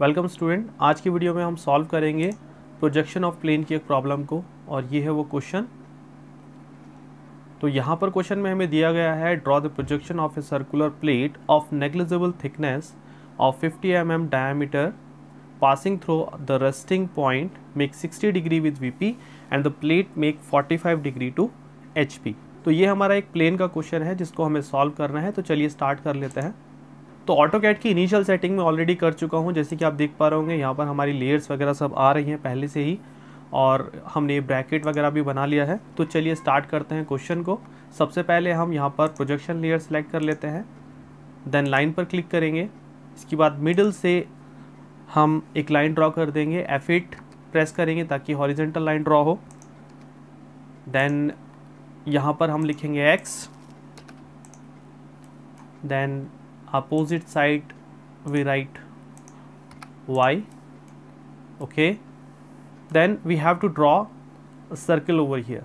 Welcome student आज की video में हम सॉल्व करेंगे प्रोजेक्शन ऑफ प्लेन की एक प्रॉब्लम को और ये है वो क्वेश्चन तो यहाँ पर क्वेश्चन में हमें दिया गया है draw the projection of a circular plate of negligible thickness of 50 M M diameter passing through the resting point make 60 degree with VP and the plate make 45 to H P तो ये हमारा एक plane का question है जिसको हमें solve करना है तो चलिए स्टार्ट कर लेते हैं तो ऑटो कैट की इनिशियल सेटिंग में ऑलरेडी कर चुका हूँ जैसे कि आप देख पा रहे होंगे यहाँ पर हमारी लेयर्स वगैरह सब आ रही हैं पहले से ही और हमने ब्रैकेट वगैरह भी बना लिया है तो चलिए स्टार्ट करते हैं क्वेश्चन को सबसे पहले हम यहाँ पर प्रोजेक्शन लेयर सेलेक्ट कर लेते हैं देन लाइन पर क्लिक करेंगे इसके बाद मिडल से हम एक लाइन ड्रॉ कर देंगे एफ प्रेस करेंगे ताकि हॉरिजेंटल लाइन ड्रॉ हो देन यहाँ पर हम लिखेंगे X then opposite side we write y okay then we have to draw a circle over here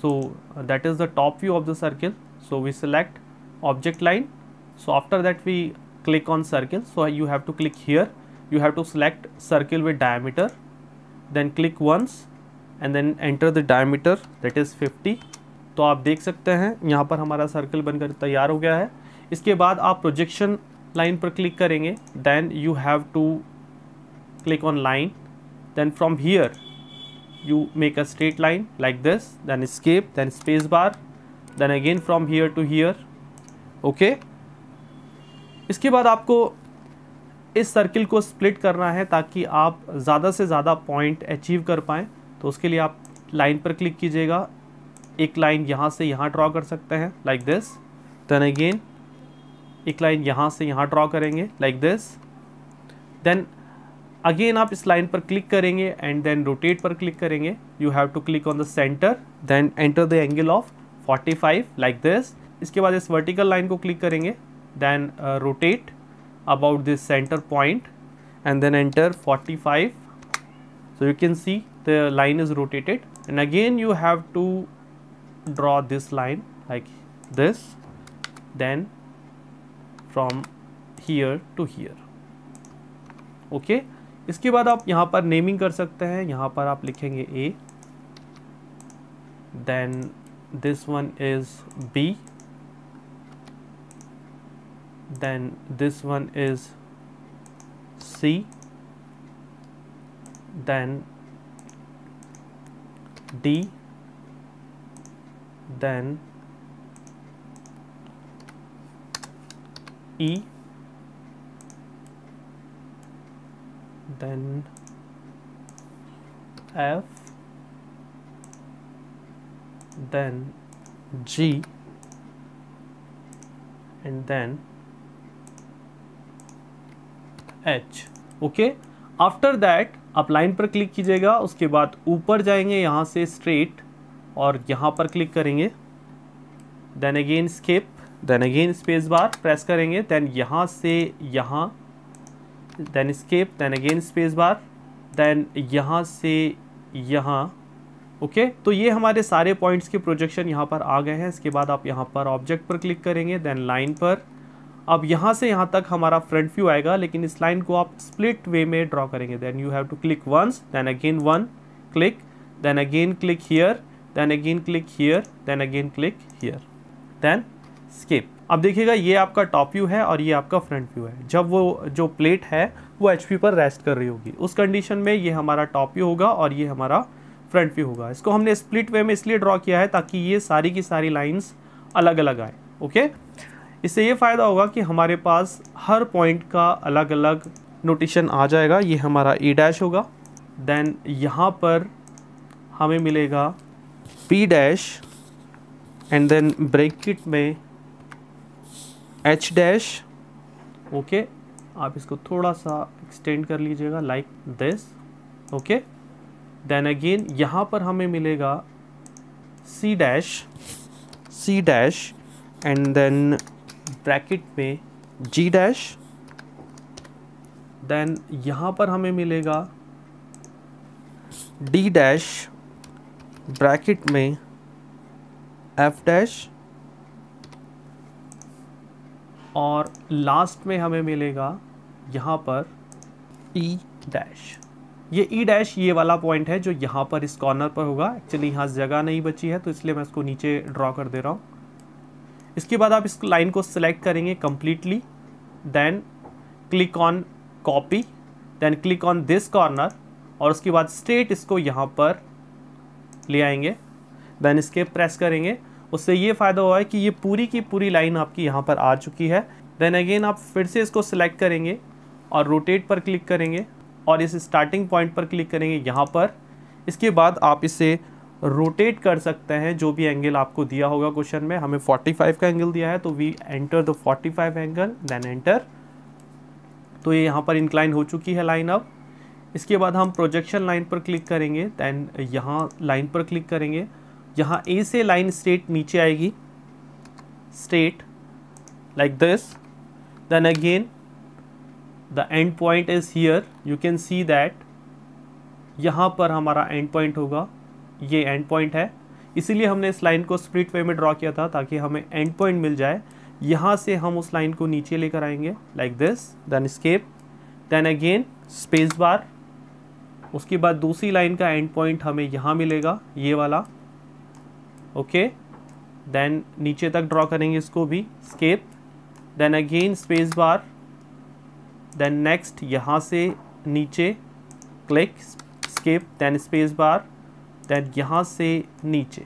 so uh, that is the top view of the circle so we select object line so after that we click on circle so you have to click here you have to select circle with diameter then click once and then enter the diameter that is 50 तो आप देख सकते हैं यहाँ पर हमारा circle बनकर तैयार हो गया है इसके बाद आप प्रोजेक्शन लाइन पर क्लिक करेंगे then you have to click on line then from here you make a straight line like this then escape then space bar then again from here to here okay इसके बाद आपको इस circle को split करना है ताकि आप ज़्यादा से ज़्यादा पॉइंट अचीव कर पाएँ तो उसके लिए आप लाइन पर क्लिक कीजिएगा एक लाइन यहाँ से यहाँ ड्रॉ कर सकते हैं लाइक दिस देन अगेन एक लाइन यहाँ से यहाँ ड्रॉ करेंगे लाइक दिस देन अगेन आप इस लाइन पर क्लिक करेंगे एंड देन रोटेट पर क्लिक करेंगे you have to click on the centre then enter the angle of 45 like this इसके बाद इस वर्टिकल लाइन को क्लिक करेंगे then rotate about this centre point and then enter 45 so you can see the line is rotated and again you have to draw this line like this then from here to here okay इसके बाद आप यहां पर naming कर सकते हैं यहां पर आप लिखेंगे A then this one is B then this one is C then D then E then F then G and then H okay after that आप लाइन पर क्लिक कीजिएगा उसके बाद ऊपर जाएंगे यहाँ से स्ट्रेट और यहाँ पर क्लिक करेंगे then again escape then again space bar press करेंगे देन यहाँ से यहाँ then escape then again space bar then यहाँ से यहाँ ओके okay? तो ये हमारे सारे पॉइंट्स के प्रोजेक्शन यहाँ पर आ गए हैं इसके बाद आप यहाँ पर ऑब्जेक्ट पर क्लिक करेंगे देन लाइन पर अब यहाँ से यहाँ तक हमारा फ्रंट व्यू आएगा लेकिन इस लाइन को आप स्प्लिट वे में ड्रॉ करेंगे then you have to click once then again one click then again click here then again click here then again click here then escape अब देखिएगा ये आपका टॉप व्यू है और ये आपका फ्रंट व्यू है जब वो जो प्लेट है वो एच पर रेस्ट कर रही होगी उस कंडीशन में ये हमारा टॉप व्यू होगा और ये हमारा फ्रंट व्यू होगा इसको हमने स्प्लिट वे में इसलिए ड्रॉ किया है ताकि ये सारी की सारी लाइन्स अलग अलग आए ओके इससे ये फ़ायदा होगा कि हमारे पास हर पॉइंट का अलग अलग नोटिशन आ जाएगा ये हमारा ई e डैश होगा देन यहाँ पर हमें मिलेगा P dash and then bracket में एच डैश ओके आप इसको थोड़ा सा एक्सटेंड कर लीजिएगा like this okay then again यहाँ पर हमें मिलेगा C dash C dash and then bracket में जी डैश देन यहाँ पर हमें मिलेगा डी डैश ब्रैकेट में एफ डैश और लास्ट में हमें मिलेगा यहाँ पर ई e डैश ये ई e डैश ये वाला पॉइंट है जो यहाँ पर इस कॉर्नर पर होगा एक्चुअली यहाँ जगह नहीं बची है तो इसलिए मैं इसको नीचे ड्रॉ कर दे रहा हूँ इसके बाद आप इस लाइन को सिलेक्ट करेंगे completely then click on copy then click on this corner और उसके बाद स्ट्रेट इसको यहाँ पर ले आएंगे देन इसके प्रेस करेंगे उससे ये फ़ायदा हुआ है कि ये पूरी की पूरी लाइन आपकी यहाँ पर आ चुकी है देन अगेन आप फिर से इसको सिलेक्ट करेंगे और रोटेट पर क्लिक करेंगे और इस स्टार्टिंग पॉइंट पर क्लिक करेंगे यहाँ पर इसके बाद आप इसे रोटेट कर सकते हैं जो भी एंगल आपको दिया होगा क्वेश्चन में हमें 45 का एंगल दिया है तो we enter the 45 angle then enter तो ये यहाँ पर इंक्लाइन हो चुकी है लाइन अब इसके बाद हम प्रोजेक्शन लाइन पर क्लिक करेंगे दैन यहाँ लाइन पर क्लिक करेंगे यहाँ ए से लाइन स्ट्रेट नीचे आएगी straight like this then again the end point is here you can see that यहाँ पर हमारा एंड पॉइंट होगा ये एंड पॉइंट है इसीलिए हमने इस लाइन को स्प्रिट वे में ड्रॉ किया था ताकि हमें एंड पॉइंट मिल जाए यहाँ से हम उस लाइन को नीचे लेकर आएंगे like this then escape then again space bar उसके बाद दूसरी लाइन का एंड पॉइंट हमें यहाँ मिलेगा ये वाला ओके देन नीचे तक ड्रॉ करेंगे इसको भी escape then again space bar then next यहाँ से नीचे click escape then space bar then यहाँ से नीचे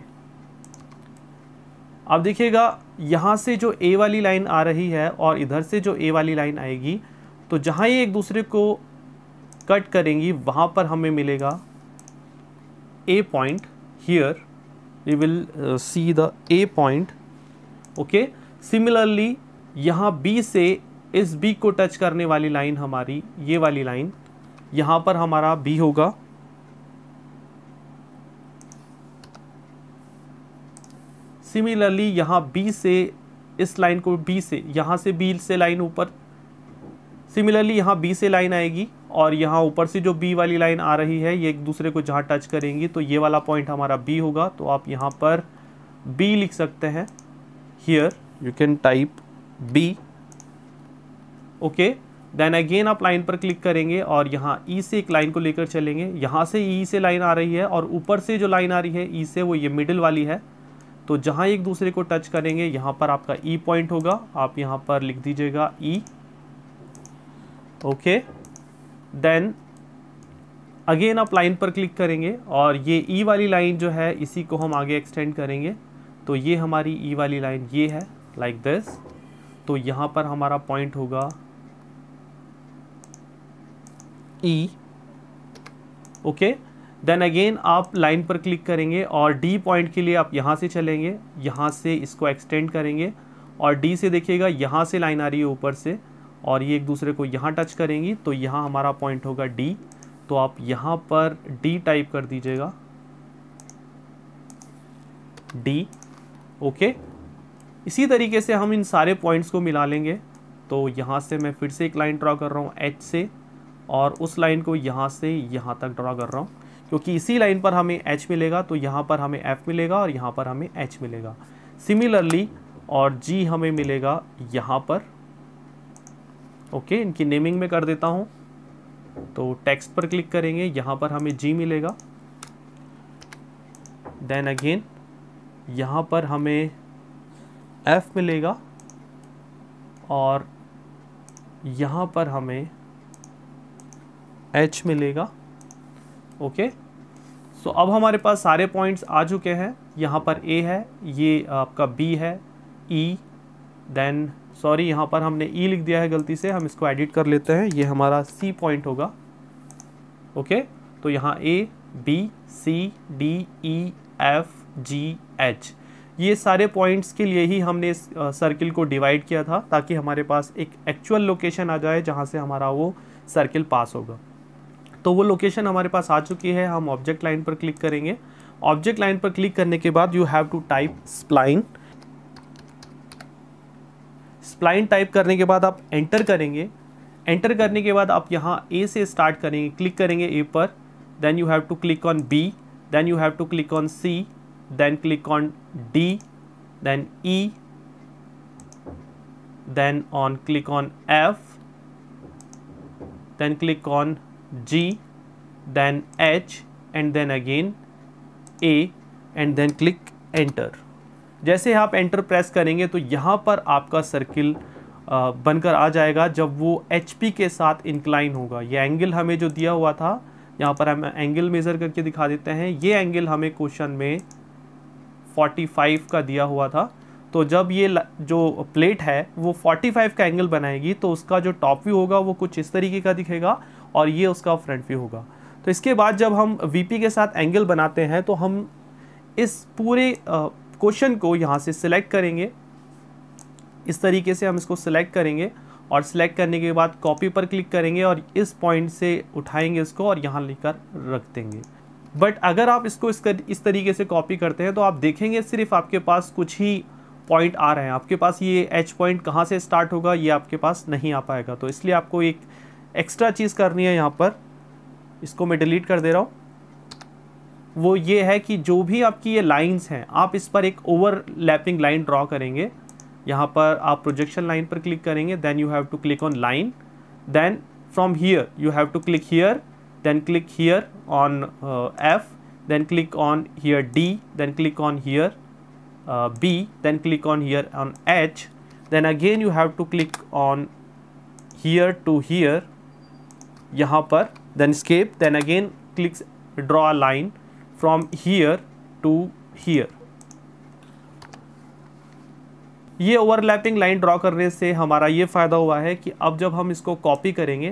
अब देखिएगा यहाँ से जो ए वाली लाइन आ रही है और इधर से जो ए वाली लाइन आएगी तो जहाँ ये एक दूसरे को कट करेंगी वहाँ पर हमें मिलेगा A point here we will uh, see the A point okay similarly यहाँ B से इस B को टच करने वाली लाइन हमारी ये वाली लाइन यहां पर हमारा B होगा सिमिलरली यहाँ B से इस लाइन को B से यहाँ से B से लाइन ऊपर सिमिलरली यहाँ B से लाइन आएगी और यहाँ ऊपर से जो बी वाली लाइन आ रही है ये एक दूसरे को जहाँ टच करेंगी तो ये वाला पॉइंट हमारा बी होगा तो आप यहाँ पर बी लिख सकते हैं here you can type B okay then again आप लाइन पर क्लिक करेंगे और यहाँ ई e से एक लाइन को लेकर चलेंगे यहाँ से ई e से लाइन आ रही है और ऊपर से जो लाइन आ रही है ई e से वो ये मिडिल वाली है तो जहाँ एक दूसरे को टच करेंगे यहाँ पर आपका ई e पॉइंट होगा आप यहाँ पर लिख दीजिएगा E e. Okay okay. Then again आप लाइन पर क्लिक करेंगे और ये ई e वाली लाइन जो है इसी को हम आगे एक्सटेंड करेंगे तो ये हमारी ई e वाली लाइन ये है लाइक like दिस तो यहाँ पर हमारा पॉइंट होगा ई ओके देन अगेन आप लाइन पर क्लिक करेंगे और डी पॉइंट के लिए आप यहाँ से चलेंगे यहाँ से इसको एक्सटेंड करेंगे और डी से देखिएगा यहाँ से लाइन आ रही है ऊपर से और ये एक दूसरे को यहाँ टच करेंगी तो यहाँ हमारा पॉइंट होगा डी तो आप यहाँ पर डी टाइप कर दीजिएगा डी ओके इसी तरीके से हम इन सारे पॉइंट्स को मिला लेंगे तो यहाँ से मैं फिर से एक लाइन ड्रा कर रहा हूँ एच से और उस लाइन को यहाँ से यहाँ तक ड्रा कर रहा हूँ क्योंकि इसी लाइन पर हमें एच मिलेगा तो यहाँ पर हमें एफ़ मिलेगा और यहाँ पर हमें एच मिलेगा सिमिलरली और जी हमें मिलेगा यहाँ पर ओके इनकी नेमिंग में कर देता हूँ तो टेक्स्ट पर क्लिक करेंगे यहाँ पर हमें जी मिलेगा देन अगेन यहाँ पर हमें एफ़ मिलेगा और यहाँ पर हमें एच मिलेगा ओके सो अब हमारे पास सारे पॉइंट्स आ चुके हैं यहाँ पर ए है ये आपका बी है ई e, देन सॉरी यहाँ पर हमने ई e लिख दिया है गलती से हम इसको एडिट कर लेते हैं ये हमारा सी पॉइंट होगा ओके तो यहाँ A B C D E F G H ये सारे पॉइंट्स के लिए ही हमने इस सर्किल को डिवाइड किया था ताकि हमारे पास एक एक्चुअल लोकेशन आ जाए जहाँ से हमारा वो सर्किल पास होगा तो वो लोकेशन हमारे पास आ चुकी है हम ऑब्जेक्ट लाइन पर क्लिक करेंगे ऑब्जेक्ट लाइन पर क्लिक करने के बाद you have to type spline spline type करने के बाद आप एंटर करेंगे एंटर करने के बाद आप यहाँ ए से स्टार्ट करेंगे क्लिक करेंगे ए पर then you have to click on B then you have to click on C then click on D then E then on click on F then click on G then H and then again A and then click enter जैसे आप enter press करेंगे तो यहाँ पर आपका circle बनकर आ जाएगा जब वो एच के साथ इंक्लाइन होगा ये एंगल हमें जो दिया हुआ था यहाँ पर हम एंगल मेज़र करके दिखा देते हैं ये एंगल हमें क्वेश्चन में 45 का दिया हुआ था तो जब ये जो प्लेट है वो 45 का एंगल बनाएगी तो उसका जो टॉप व्यू होगा वो कुछ इस तरीके का दिखेगा और ये उसका फ्रंट व्यू होगा तो इसके बाद जब हम वी के साथ एंगल बनाते हैं तो हम इस पूरे क्वेश्चन को यहाँ से सिलेक्ट करेंगे इस तरीके से हम इसको सिलेक्ट करेंगे और सिलेक्ट करने के बाद कॉपी पर क्लिक करेंगे और इस पॉइंट से उठाएंगे इसको और यहाँ लेकर रख देंगे बट अगर आप इसको इस, कर, इस तरीके से कॉपी करते हैं तो आप देखेंगे सिर्फ आपके पास कुछ ही पॉइंट आ रहे हैं आपके पास ये एच पॉइंट कहाँ से स्टार्ट होगा ये आपके पास नहीं आ पाएगा तो इसलिए आपको एक एक्स्ट्रा चीज़ करनी है यहाँ पर इसको मैं डिलीट कर दे रहा हूँ वो ये है कि जो भी आपकी ये लाइंस हैं आप इस पर एक ओवर लैपिंग लाइन ड्रॉ करेंगे यहाँ पर आप प्रोजेक्शन लाइन पर क्लिक करेंगे then you have to click on line then from here you have to click here then click here on F then click on here D then click on here B then click on here on H then again you have to click on here to here यहाँ पर then escape then again click draw line from here to here ये overlapping line draw करने से हमारा ये फायदा हुआ है कि अब जब हम इसको कॉपी करेंगे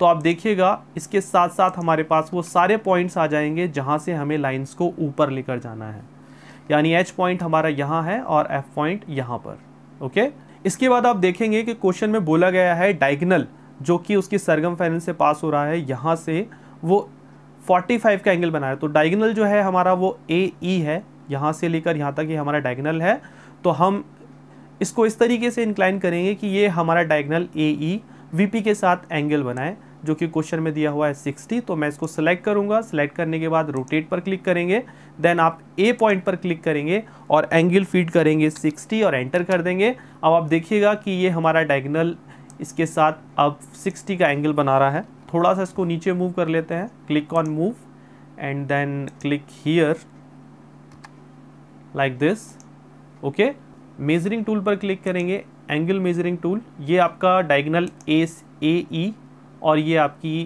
तो आप देखिएगा इसके साथ साथ हमारे पास वो सारे पॉइंट्स आ जाएंगे जहां से हमें लाइंस को ऊपर लेकर जाना है यानी एच पॉइंट हमारा यहां है और एफ पॉइंट यहां पर ओके इसके बाद आप देखेंगे कि क्वेश्चन में बोला गया है डाइगनल जो कि उसकी सरगम फाइनल से पास हो रहा है यहाँ से वो 45 का एंगल बना रहा है तो डायगनल जो है हमारा वो ए ई e है यहाँ से लेकर यहाँ तक ये यह हमारा डायगनल है तो हम इसको इस तरीके से इंक्लाइन करेंगे कि ये हमारा diagonal A E V P के साथ एंगल बनाए जो कि क्वेश्चन में दिया हुआ है 60 तो मैं इसको सेलेक्ट करूँगा सिलेक्ट करने के बाद रोटेट पर क्लिक करेंगे देन आप ए पॉइंट पर क्लिक करेंगे और एंगल फीड करेंगे सिक्सटी और एंटर कर देंगे अब आप देखिएगा कि ये हमारा डायगनल इसके साथ अब 60 का एंगल बना रहा है थोड़ा सा इसको नीचे मूव कर लेते हैं click on move and then click here like this okay measuring tool पर क्लिक करेंगे एंगल मेजरिंग टूल ये आपका डायगनल एस ए ई और ये आपकी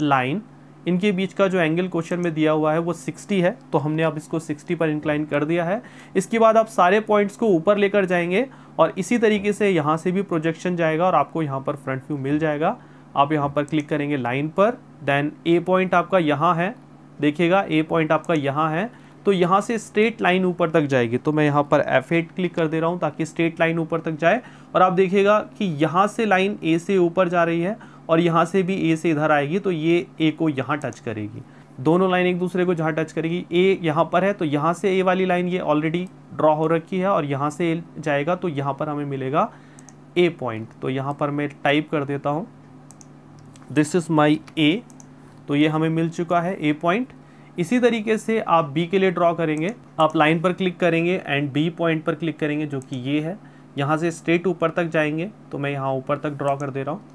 लाइन इनके बीच का जो एंगल क्वेश्चन में दिया हुआ है वो 60 है तो हमने अब इसको 60 पर इंक्लाइन कर दिया है इसके बाद आप सारे पॉइंट्स को ऊपर लेकर जाएंगे और इसी तरीके से यहाँ से भी प्रोजेक्शन जाएगा और आपको यहाँ पर फ्रंट व्यू मिल जाएगा आप यहाँ पर क्लिक करेंगे लाइन पर देन ए पॉइंट आपका यहाँ है देखिएगा ए पॉइंट आपका यहाँ है तो यहाँ से स्ट्रेट लाइन ऊपर तक जाएगी तो मैं यहाँ पर एफ क्लिक कर दे रहा हूँ ताकि स्ट्रेट लाइन ऊपर तक जाए और आप देखिएगा कि यहाँ से लाइन ए से ऊपर जा रही है और यहाँ से भी ए से इधर आएगी तो ये ए को यहाँ टच करेगी दोनों लाइन एक दूसरे को जहाँ टच करेगी ए यहाँ पर है तो यहाँ से ए वाली लाइन ये ऑलरेडी ड्रॉ हो रखी है और यहाँ से ए जाएगा तो यहाँ पर हमें मिलेगा ए पॉइंट तो यहाँ पर मैं टाइप कर देता हूँ दिस इज़ माई ए तो ये हमें मिल चुका है ए पॉइंट इसी तरीके से आप बी के लिए ड्रॉ करेंगे आप लाइन पर क्लिक करेंगे एंड बी पॉइंट पर क्लिक करेंगे जो कि ये है यहाँ से स्ट्रेट ऊपर तक जाएंगे तो मैं यहाँ ऊपर तक ड्रॉ कर दे रहा हूँ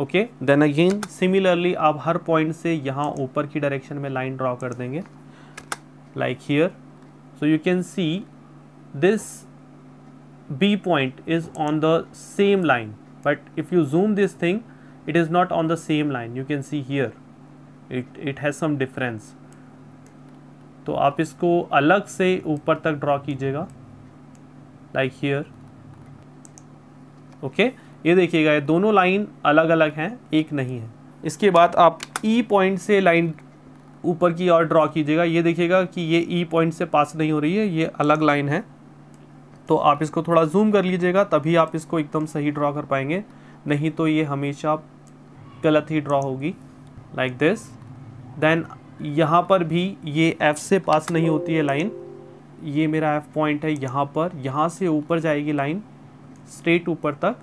ओके देन अगेन सिमिलरली आप हर पॉइंट से यहाँ ऊपर की डायरेक्शन में लाइन ड्रॉ कर देंगे like here so you can see this B point is on the same line but if you zoom this thing it is not on the same line you can see here it it has some difference तो आप इसको अलग से ऊपर तक draw कीजिएगा like here okay ये देखिएगा ये दोनों लाइन अलग अलग हैं एक नहीं है इसके बाद आप ई e पॉइंट से लाइन ऊपर की ओर ड्रॉ कीजिएगा ये देखिएगा कि ये ई e पॉइंट से पास नहीं हो रही है ये अलग लाइन है तो आप इसको थोड़ा जूम कर लीजिएगा तभी आप इसको एकदम सही ड्रॉ कर पाएंगे नहीं तो ये हमेशा गलत ही ड्रॉ होगी लाइक दिस देन यहाँ पर भी ये एफ़ से पास नहीं होती है लाइन ये मेरा एफ़ पॉइंट है यहाँ पर यहाँ से ऊपर जाएगी लाइन स्ट्रेट ऊपर तक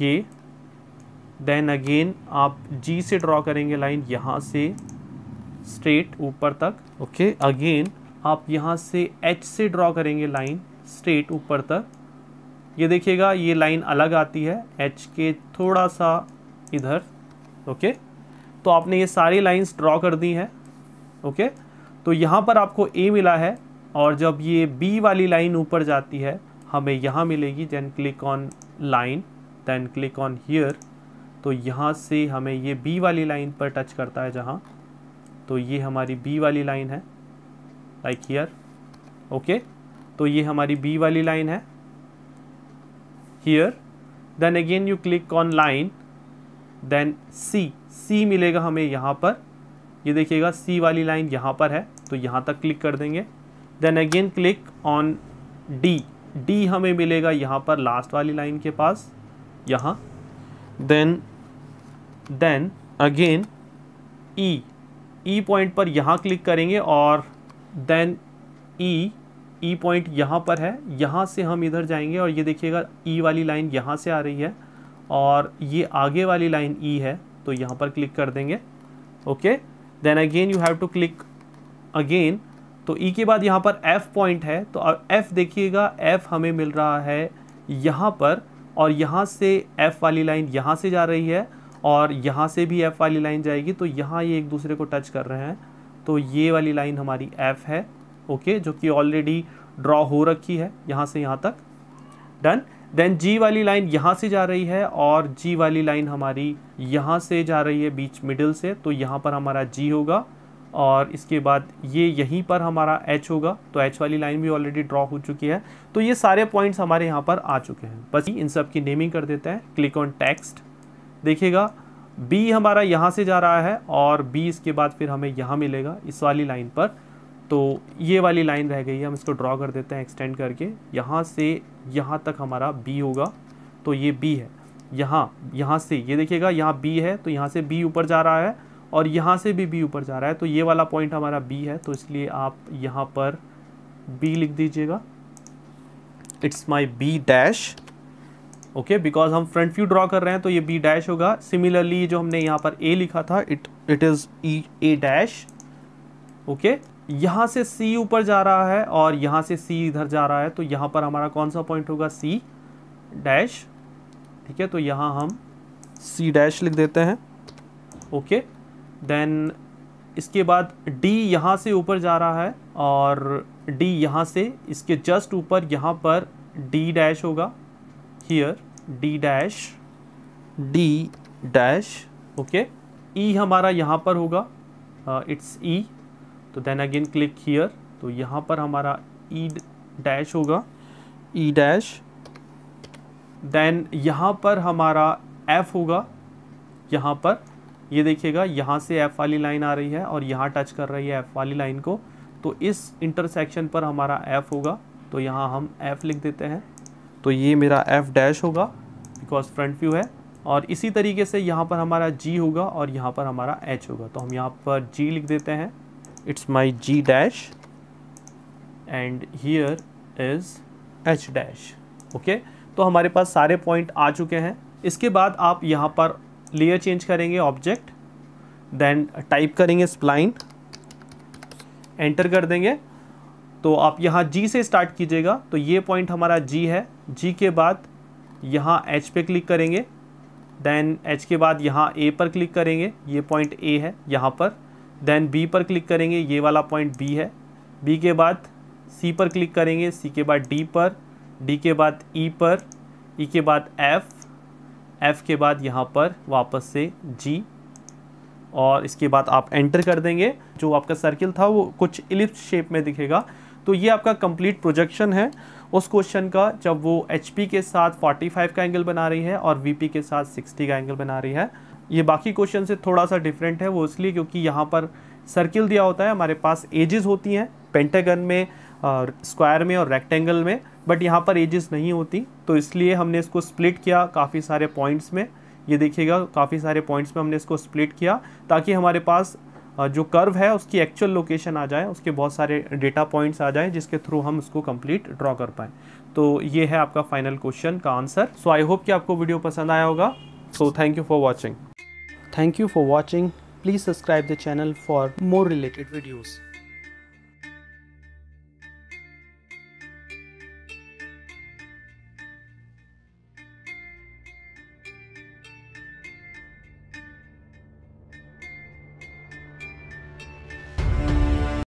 ये देन अगेन आप जी से ड्रॉ करेंगे लाइन यहाँ से स्ट्रेट ऊपर तक ओके okay. अगेन आप यहाँ से एच से ड्रॉ करेंगे लाइन स्ट्रेट ऊपर तक ये देखिएगा ये लाइन अलग आती है एच के थोड़ा सा इधर ओके okay. तो आपने ये सारी लाइंस ड्रॉ कर दी हैं ओके okay. तो यहाँ पर आपको ए मिला है और जब ये बी वाली लाइन ऊपर जाती है हमें यहाँ मिलेगी then click on line then click on here तो यहाँ से हमें ये बी वाली लाइन पर टच करता है जहाँ तो ये हमारी बी वाली लाइन है लाइक हीयर ओके तो ये हमारी बी वाली लाइन है here then again you click on line then C C मिलेगा हमें यहाँ पर ये देखिएगा सी वाली लाइन यहाँ पर है तो यहाँ तक क्लिक कर देंगे then again click on D D हमें मिलेगा यहाँ पर लास्ट वाली लाइन के पास यहाँ then then again E E point पर यहाँ क्लिक करेंगे और देन ई ई पॉइंट यहाँ पर है यहाँ से हम इधर जाएंगे और ये देखिएगा ई e वाली लाइन यहाँ से आ रही है और ये आगे वाली लाइन ई e है तो यहाँ पर क्लिक कर देंगे okay then again you have to click again तो ई e के बाद यहाँ पर एफ़ पॉइंट है तो एफ़ देखिएगा एफ़ हमें मिल रहा है यहाँ पर और यहाँ से एफ़ वाली लाइन यहाँ से जा रही है और यहाँ से भी एफ़ वाली लाइन जाएगी तो यहाँ ये एक दूसरे को टच कर रहे हैं तो ये वाली लाइन हमारी एफ़ है ओके जो कि ऑलरेडी ड्रॉ हो रखी है यहाँ से यहाँ तक डन देन जी वाली लाइन यहाँ से जा रही है और जी वाली लाइन हमारी यहाँ से जा रही है बीच मिडिल से तो यहाँ पर हमारा जी होगा और इसके बाद ये यहीं पर हमारा एच होगा तो एच वाली लाइन भी ऑलरेडी ड्रॉ हो चुकी है तो ये सारे पॉइंट्स हमारे यहाँ पर आ चुके हैं बस इन सब की नेमिंग कर देते हैं क्लिक ऑन टेक्स्ट देखिएगा बी हमारा यहाँ से जा रहा है और बी इसके बाद फिर हमें यहाँ मिलेगा इस वाली लाइन पर तो ये वाली लाइन रह गई है हम इसको ड्रॉ कर देते हैं एक्सटेंड करके यहाँ से यहाँ तक हमारा बी होगा तो ये बी है यहाँ यहाँ से ये देखिएगा यहाँ बी है तो यहाँ से बी ऊपर जा रहा है और यहाँ से भी बी ऊपर जा रहा है तो ये वाला पॉइंट हमारा बी है तो इसलिए आप यहाँ पर बी लिख दीजिएगा it's my B dash okay because हम फ्रंट व्यू ड्रॉ कर रहे हैं तो ये बी डैश होगा सिमिलरली जो हमने यहाँ पर ए लिखा था it it is E A dash okay यहाँ से सी ऊपर जा रहा है और यहाँ से सी इधर जा रहा है तो यहाँ पर हमारा कौन सा पॉइंट होगा सी डैश ठीक है तो यहाँ हम सी डैश लिख देते हैं ओके okay. देन इसके बाद डी यहाँ से ऊपर जा रहा है और डी यहाँ से इसके जस्ट ऊपर यहाँ पर डी डैश होगा here D dash D dash okay E हमारा यहाँ पर होगा इट्स uh, ई e. तो देन अगेन क्लिक हियर तो यहाँ पर हमारा ई e डैश होगा ई डैश देन यहाँ पर हमारा एफ होगा यहाँ पर ये देखिएगा यहाँ से एफ़ वाली लाइन आ रही है और यहाँ टच कर रही है एफ़ वाली लाइन को तो इस इंटरसेक्शन पर हमारा एफ़ होगा तो यहाँ हम एफ़ लिख देते हैं तो ये मेरा एफ़ डैश होगा बिकॉज फ्रंट व्यू है और इसी तरीके से यहाँ पर हमारा जी होगा और यहाँ पर हमारा एच होगा तो हम यहाँ पर जी लिख देते हैं it's my G dash and here is H dash okay तो हमारे पास सारे पॉइंट आ चुके हैं इसके बाद आप यहाँ पर लेयर चेंज करेंगे ऑब्जेक्ट देन टाइप करेंगे स्प्लाइन एंटर कर देंगे तो आप यहाँ जी से स्टार्ट कीजिएगा तो ये पॉइंट हमारा जी है जी के बाद यहाँ एच पे क्लिक करेंगे देन एच के बाद यहाँ ए पर क्लिक करेंगे ये पॉइंट ए है यहाँ पर देन बी पर क्लिक करेंगे ये वाला पॉइंट बी है बी के बाद सी पर क्लिक करेंगे सी के बाद डी पर डी के बाद ई e पर ई e के बाद एफ एफ़ के बाद यहाँ पर वापस से जी और इसके बाद आप एंटर कर देंगे जो आपका सर्किल था वो कुछ इलिप्स शेप में दिखेगा तो ये आपका कंप्लीट प्रोजेक्शन है उस क्वेश्चन का जब वो एच के साथ 45 का एंगल बना रही है और वी के साथ 60 का एंगल बना रही है ये बाकी क्वेश्चन से थोड़ा सा डिफरेंट है वो इसलिए क्योंकि यहाँ पर सर्किल दिया होता है हमारे पास एजेस होती हैं पेंटागन में स्क्वायर में और रेक्टेंगल में बट यहाँ पर एजेस नहीं होती तो इसलिए हमने इसको स्प्लिट किया काफ़ी सारे पॉइंट्स में ये देखिएगा काफ़ी सारे पॉइंट्स में हमने इसको स्प्लिट किया ताकि हमारे पास जो कर्व है उसकी एक्चुअल लोकेशन आ जाए उसके बहुत सारे डेटा पॉइंट्स आ जाए जिसके थ्रू हम उसको कंप्लीट ड्रॉ कर पाएँ तो ये है आपका फाइनल क्वेश्चन का आंसर सो आई होप कि आपको वीडियो पसंद आया होगा so thank you for watching thank you for watching please subscribe the channel for more related videos